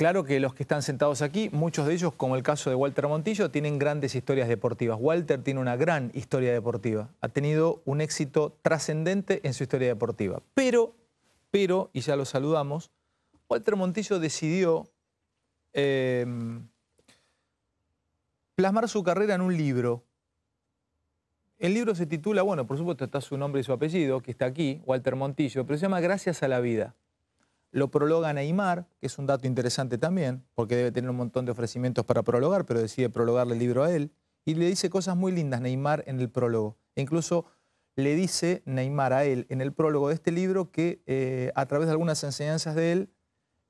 Claro que los que están sentados aquí, muchos de ellos, como el caso de Walter Montillo, tienen grandes historias deportivas. Walter tiene una gran historia deportiva. Ha tenido un éxito trascendente en su historia deportiva. Pero, pero, y ya lo saludamos, Walter Montillo decidió em, plasmar su carrera en un libro. El libro se titula, bueno, por supuesto está su nombre y su apellido, que está aquí, Walter Montillo, pero se llama Gracias a la Vida lo prologa Neymar, que es un dato interesante también, porque debe tener un montón de ofrecimientos para prologar, pero decide prologarle el libro a él. Y le dice cosas muy lindas Neymar en el prólogo. E incluso le dice Neymar a él en el prólogo de este libro que eh, a través de algunas enseñanzas de él,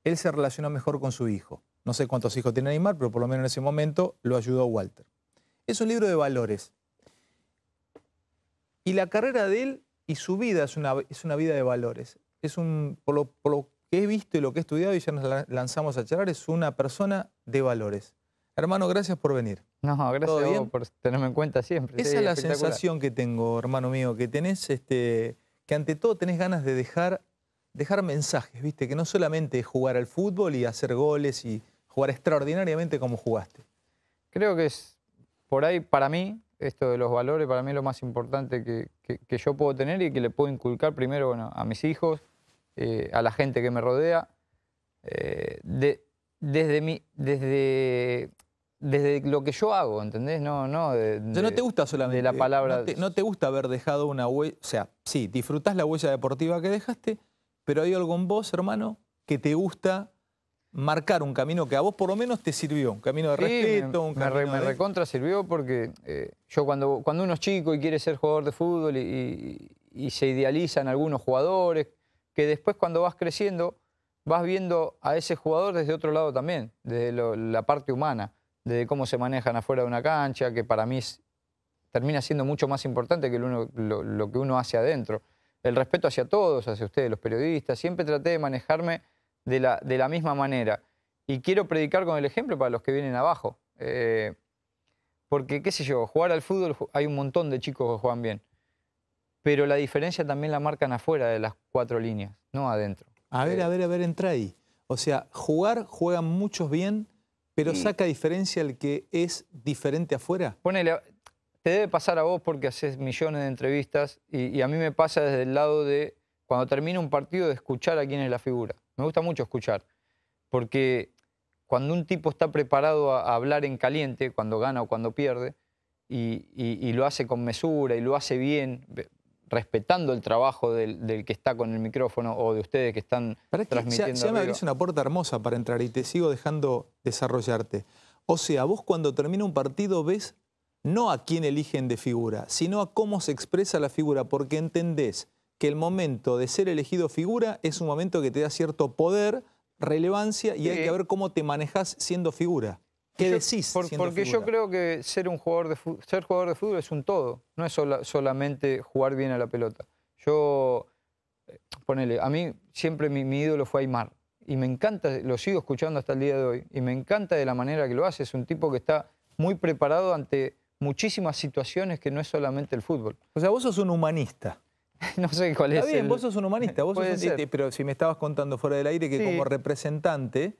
él se relacionó mejor con su hijo. No sé cuántos hijos tiene Neymar, pero por lo menos en ese momento lo ayudó Walter. Es un libro de valores. Y la carrera de él y su vida es una, es una vida de valores. Es un, que he visto y lo que he estudiado y ya nos lanzamos a charlar es una persona de valores. Hermano, gracias por venir. No, gracias por tenerme en cuenta siempre. Esa es la sensación que tengo, hermano mío, que tenés, este, que ante todo tenés ganas de dejar, dejar mensajes, ¿viste? Que no solamente jugar al fútbol y hacer goles y jugar extraordinariamente como jugaste. Creo que es, por ahí, para mí, esto de los valores, para mí es lo más importante que, yo puedo tener y que le puedo inculcar primero a mis hijos, eh, a la gente que me rodea. Eh, desde, mi, desde, desde lo que yo hago, ¿entendés? No, no, de, no te gusta solamente. la palabra. No te, gusta haber dejado una huella. O sea, sí, disfrutás la huella deportiva que dejaste, pero hay algo en vos, hermano, que te gusta marcar un camino que a vos por lo menos te sirvió, un camino de respeto, un camino. Me, recontra sirvió porque eh, yo cuando, cuando uno es chico y quiere ser jugador de fútbol y, y se idealizan algunos jugadores que después cuando vas creciendo vas viendo a ese jugador desde otro lado también, desde la parte humana, desde cómo se manejan afuera de una cancha, que para mí termina siendo mucho más importante que lo, que uno hace adentro. El respeto hacia todos, hacia ustedes, los periodistas, siempre traté de manejarme de la, de la misma manera. Y quiero predicar con el ejemplo para los que vienen abajo. Eh, porque, qué sé yo, jugar al fútbol hay un montón de chicos que juegan bien pero la diferencia también la marcan afuera de las cuatro líneas, no adentro. A ver, eh, a ver, a ver, entra ahí. O sea, jugar juegan muchos bien, pero saca diferencia el que es diferente afuera. Ponele, te debe pasar a vos porque haces millones de entrevistas y, a mí me pasa desde el lado de, cuando termina un partido, de escuchar a quién es la figura. Me gusta mucho escuchar, porque cuando un tipo está preparado a, hablar en caliente, cuando gana o cuando pierde, y lo hace con mesura y lo hace bien, respetando el trabajo del, que está con el micrófono o de ustedes que están transmitiendo. Ya, ya me abrís una puerta hermosa para entrar y te sigo dejando desarrollarte. O sea, vos cuando termina un partido ves no a quién eligen de figura, sino a cómo se expresa la figura, porque entendés que el momento de ser elegido figura es un momento que te da cierto poder, relevancia y hay que ver cómo te manejas siendo figura porque yo creo que ser un jugador de fútbol, ser jugador de fútbol es un todo, no es solamente jugar bien a la pelota. Yo, eh, ponele, a mí siempre mi, ídolo fue Aymar y me encanta, lo sigo escuchando hasta el día de hoy y me encanta de la manera que lo hace. Es un tipo que está muy preparado ante muchísimas situaciones que no es solamente el fútbol. O sea, vos sos un humanista. No sé cuál es. Está bien, vos sos un humanista, vos sos un... pero si me estabas contando fuera del aire que como representante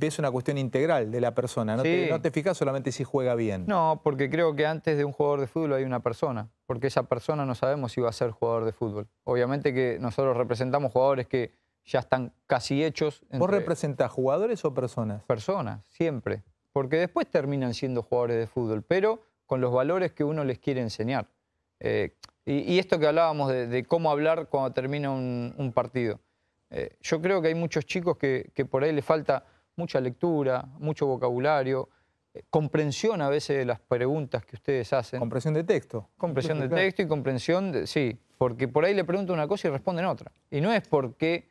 es una cuestión integral de la persona, no, te, fijas solamente si juega bien. No, porque creo que antes de un jugador de fútbol hay una persona, porque esa persona no sabemos si va a ser jugador de fútbol. Obviamente que nosotros representamos jugadores que ya están casi hechos. ¿Vos representás jugadores o personas? Personas, siempre, porque después terminan siendo jugadores de fútbol, pero con los valores que uno les quiere enseñar. Eh, y, esto que hablábamos de, cómo hablar cuando termina un, partido. Eh, yo creo que hay muchos chicos que, que por ahí le falta mucha lectura, mucho vocabulario, eh, comprensión a veces de las preguntas que ustedes hacen. Comprensión de texto. Comprensión de texto y comprensión, sí, porque por ahí le preguntan una cosa y responden otra. Y no es porque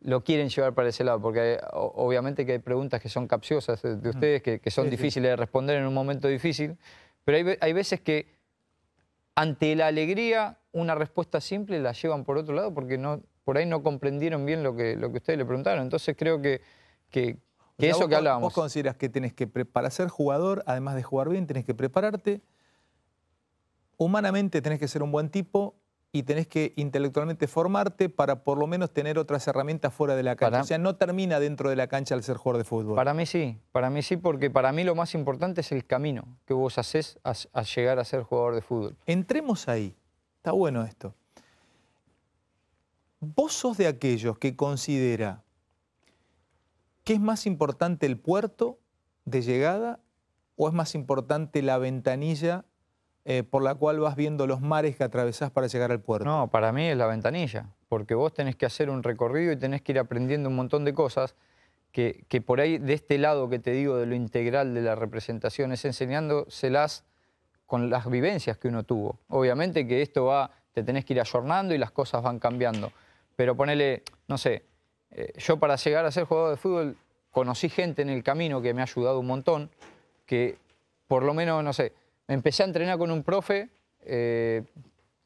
lo quieren llevar para ese lado, porque obviamente que hay preguntas que son capciosas de, mm. ustedes, que, son difíciles de responder en un momento difícil, pero hay, hay veces que ante la alegría una respuesta simple la llevan por otro lado porque no, por ahí no comprendieron bien lo que, lo que ustedes le preguntaron. Entonces creo que que, eso que hablábamos. Vos consideras que tenés que, para ser jugador, además de jugar bien, tenés que prepararte, humanamente tenés que ser un buen tipo y tenés que intelectualmente formarte para por lo menos tener otras herramientas fuera de la cancha. o sea, no termina dentro de la cancha al ser jugador de fútbol. Para mí sí, para mí sí, porque para mí lo más importante es el camino que vos haces a, a llegar a ser jugador de fútbol. Entremos ahí, está bueno esto. Vos sos de aquellos que considera ¿Qué es más importante el puerto de llegada o es más importante la ventanilla eh, por la cual vas viendo los mares que atravesás para llegar al puerto? No, para mí es la ventanilla, porque vos tenés que hacer un recorrido y tenés que ir aprendiendo un montón de cosas que, por ahí, de este lado que te digo, de lo integral de la representación, es enseñándoselas con las vivencias que uno tuvo. Obviamente que esto va, te tenés que ir ayornando y las cosas van cambiando. Pero ponele, no sé, eh, yo para llegar a ser jugador de fútbol conocí gente en el camino que me ha ayudado un montón, que por lo menos, no sé, me empecé a entrenar con un profe eh,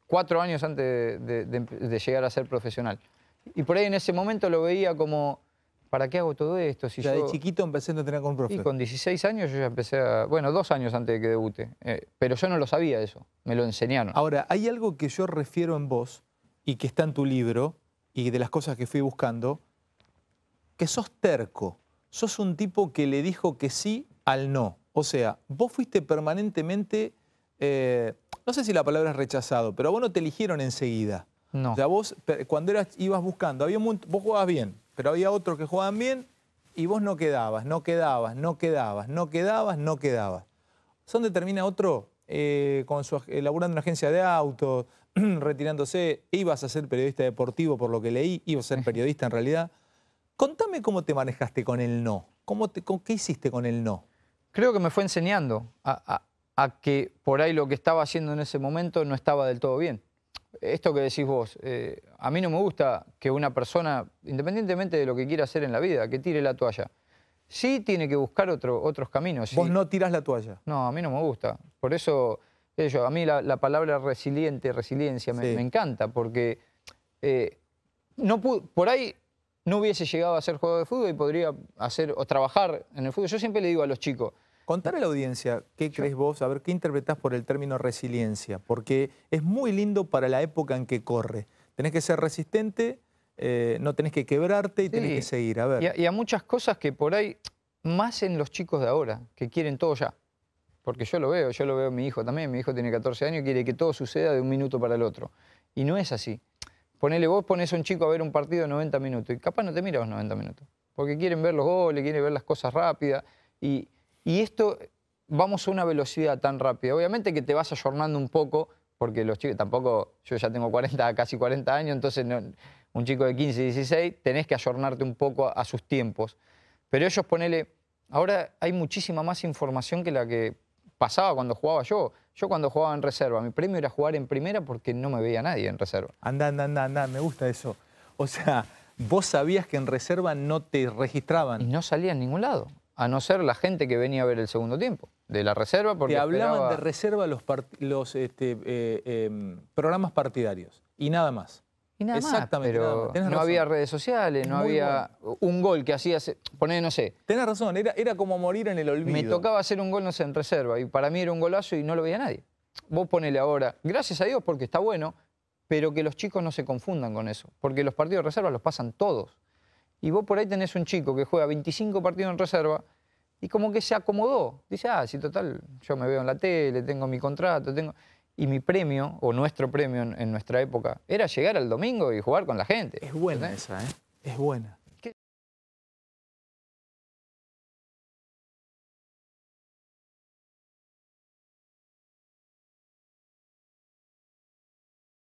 cuatro años antes de, llegar a ser profesional. Y por ahí en ese momento lo veía como, ¿para qué hago todo esto? Si ya de chiquito empecé a entrenar con un profe. Y con 16 años yo ya empecé a... Bueno, dos años antes de que debute. Eh, pero yo no lo sabía eso, me lo enseñaron. Ahora, hay algo que yo refiero en vos y que está en tu libro y de las cosas que fui buscando, que sos terco, sos un tipo que le dijo que sí al no. O sea, vos fuiste permanentemente, eh, no sé si la palabra es rechazado, pero a vos no te eligieron enseguida. No. O sea, vos cuando eras, ibas buscando, había vos jugabas bien, pero había otros que jugaban bien y vos no quedabas, no quedabas, no quedabas, no quedabas, no quedabas. Son determina otro eh, con su, eh, en una agencia de autos, retirándose, ibas a ser periodista deportivo por lo que leí, ibas a ser periodista en realidad. Contame cómo te manejaste con el no. ¿Cómo te, ¿Qué hiciste con el no? Creo que me fue enseñando a, que por ahí lo que estaba haciendo en ese momento no estaba del todo bien. Esto que decís vos, eh, a mí no me gusta que una persona, independientemente de lo que quiera hacer en la vida, que tire la toalla. Sí tiene que buscar otros caminos. ¿Vos no tirás la toalla? No, a mí no me gusta. Por eso, eh, a mí la, palabra resiliente, resiliencia, me, encanta, porque eh, no pude, por ahí no hubiese llegado a ser juego de fútbol y podría hacer o trabajar en el fútbol. Yo siempre le digo a los chicos. Contar a la audiencia qué crees vos, a ver qué interpretás por el término resiliencia, porque es muy lindo para la época en que corre. Tenés que ser resistente, eh, no tenés que quebrarte y tenés que seguir. A ver. Y a, y a muchas cosas que por ahí, más en los chicos de ahora, que quieren todo ya. Porque yo lo veo, yo lo veo mi hijo también. Mi hijo tiene 14 años y quiere que todo suceda de un minuto para el otro. Y no es así. Ponele vos, pones a un chico a ver un partido de 90 minutos y capaz no te mira los 90 minutos, porque quieren ver los goles, quieren ver las cosas rápidas. Y, esto, vamos a una velocidad tan rápida. Obviamente que te vas ayornando un poco, porque los chicos, tampoco, yo ya tengo 40, casi 40 años, entonces un chico de 15, 16, tenés que ayornarte un poco a, a sus tiempos. Pero ellos ponele, ahora hay muchísima más información que la que pasaba cuando jugaba yo. Yo cuando jugaba en reserva, mi premio era jugar en primera porque no me veía nadie en reserva. Anda, anda, anda, anda, me gusta eso. O sea, vos sabías que en reserva no te registraban. Y no salía en ningún lado, a no ser la gente que venía a ver el segundo tiempo, de la reserva. Porque hablaban de reserva los, este, eh, em, programas partidarios y nada más. Y nada Exactamente, más, pero no había redes sociales, no había un gol que hacía... poné, no sé. Tenés razón, era, era como morir en el olvido. Me tocaba hacer un gol, no sé, en reserva, y para mí era un golazo y no lo veía nadie. Vos ponele ahora, gracias a Dios porque está bueno, pero que los chicos no se confundan con eso, porque los partidos de reserva los pasan todos. Y vos por ahí tenés un chico que juega 25 partidos en reserva y como que se acomodó. Dice, ah, si total, yo me veo en la tele, tengo mi contrato, tengo... Y mi premio, o nuestro premio en, nuestra época, era llegar al domingo y jugar con la gente. Es buena esa, ¿eh? Es buena.